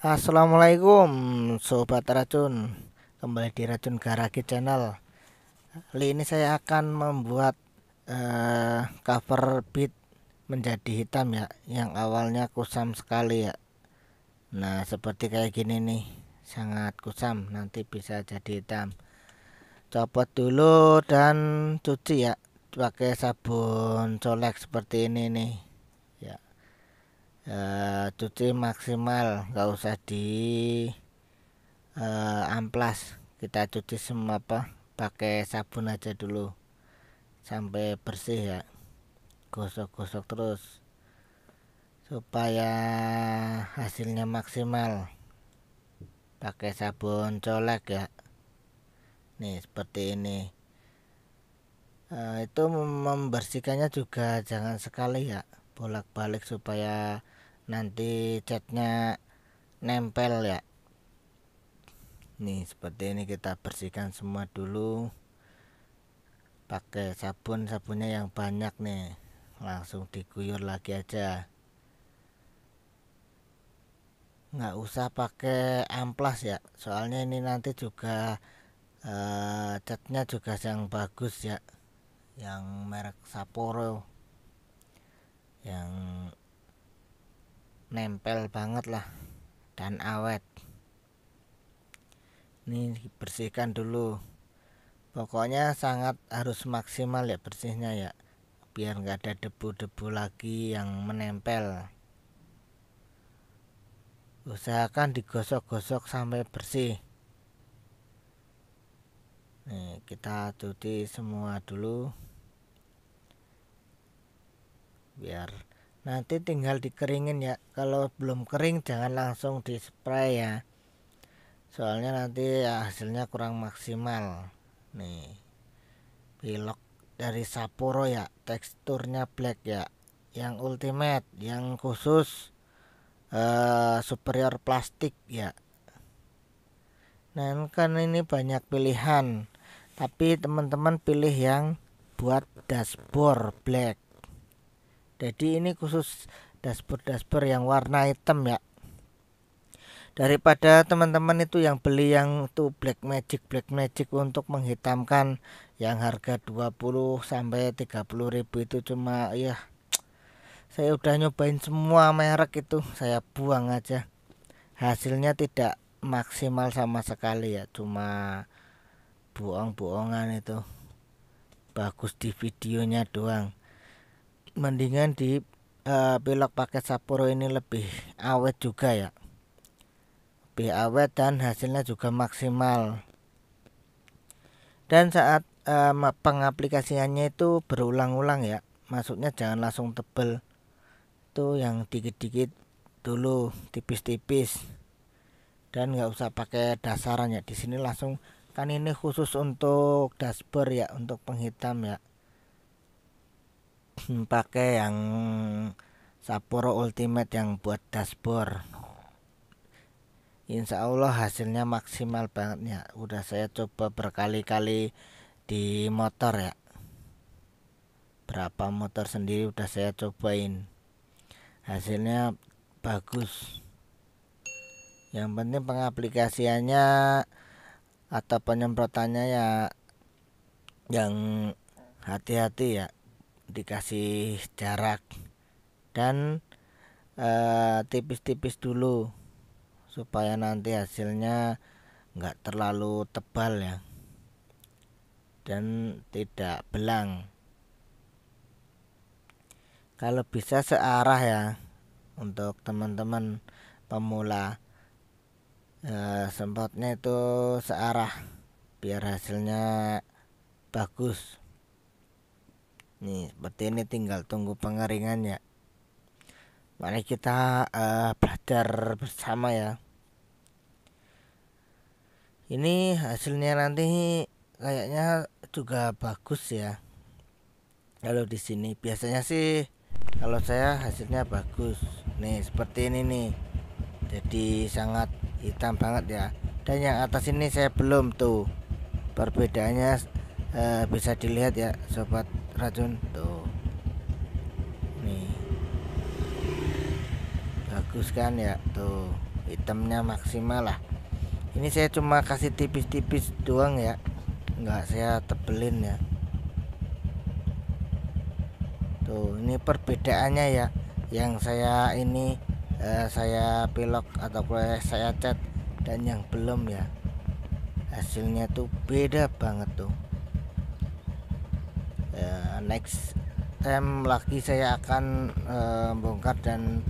Assalamualaikum Sobat Racun Kembali di Racun Garaki Channel Kali ini saya akan membuat uh, cover beat menjadi hitam ya Yang awalnya kusam sekali ya Nah seperti kayak gini nih Sangat kusam nanti bisa jadi hitam Copot dulu dan cuci ya Pakai sabun colek seperti ini nih e, cuci maksimal nggak usah di e, amplas kita cuci semua apa pakai sabun aja dulu sampai bersih ya gosok-gosok terus supaya hasilnya maksimal pakai sabun colek ya nih seperti ini e, itu membersihkannya juga jangan sekali ya bolak-balik supaya nanti catnya nempel ya nih seperti ini kita bersihkan semua dulu pakai sabun sabunnya yang banyak nih langsung diguyur lagi aja nggak usah pakai amplas ya soalnya ini nanti juga e, catnya juga yang bagus ya yang merek Sapporo yang nempel banget lah dan awet ini dibersihkan dulu pokoknya sangat harus maksimal ya bersihnya ya biar nggak ada debu-debu lagi yang menempel usahakan digosok-gosok sampai bersih Nih, kita cuci semua dulu biar nanti tinggal dikeringin ya kalau belum kering jangan langsung di spray ya soalnya nanti hasilnya kurang maksimal nih pilok dari Sapporo ya teksturnya black ya yang ultimate yang khusus uh, superior plastik ya nah kan ini banyak pilihan tapi teman-teman pilih yang buat dashboard black jadi ini khusus dashboard-dashboard yang warna hitam ya daripada teman-teman itu yang beli yang tuh black magic black magic untuk menghitamkan yang harga 20 sampai 30 ribu itu cuma ya saya udah nyobain semua merek itu saya buang aja hasilnya tidak maksimal sama sekali ya cuma buang-buangan itu bagus di videonya doang mendingan di uh, pilok paket Sapporo ini lebih awet juga ya lebih awet dan hasilnya juga maksimal dan saat uh, pengaplikasiannya itu berulang-ulang ya maksudnya jangan langsung tebel tuh yang dikit-dikit dulu tipis-tipis dan nggak usah pakai dasarannya di sini langsung kan ini khusus untuk dashboard ya untuk penghitam ya Hmm, pakai yang Sapporo Ultimate yang buat dashboard Insya Allah hasilnya maksimal banget ya udah saya coba berkali-kali di motor ya berapa motor sendiri udah saya cobain hasilnya bagus yang penting pengaplikasiannya atau penyemprotannya ya yang hati-hati ya dikasih jarak dan eh, tipis-tipis uh, dulu supaya nanti hasilnya enggak terlalu tebal ya dan tidak belang kalau bisa searah ya untuk teman-teman pemula e, eh, sempatnya itu searah biar hasilnya bagus Nih, seperti ini tinggal tunggu pengeringannya. Mari kita uh, belajar bersama ya. Ini hasilnya nanti kayaknya juga bagus ya. Kalau di sini biasanya sih kalau saya hasilnya bagus. Nih, seperti ini nih. Jadi sangat hitam banget ya. Dan yang atas ini saya belum tuh. Perbedaannya Eh, bisa dilihat ya sobat racun tuh nih bagus kan ya tuh hitamnya maksimal lah ini saya cuma kasih tipis-tipis doang ya enggak saya tebelin ya tuh ini perbedaannya ya yang saya ini eh, saya pelok atau saya cat dan yang belum ya hasilnya tuh beda banget tuh uh, next time lagi saya akan uh, bongkar dan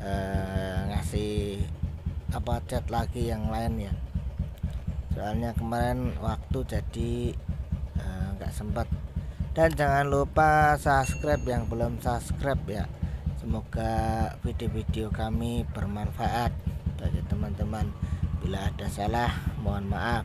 uh, ngasih apa cat lagi yang lain ya soalnya kemarin waktu jadi eh, nggak uh, sempat dan jangan lupa subscribe yang belum subscribe ya semoga video-video kami bermanfaat bagi teman-teman bila ada salah mohon maaf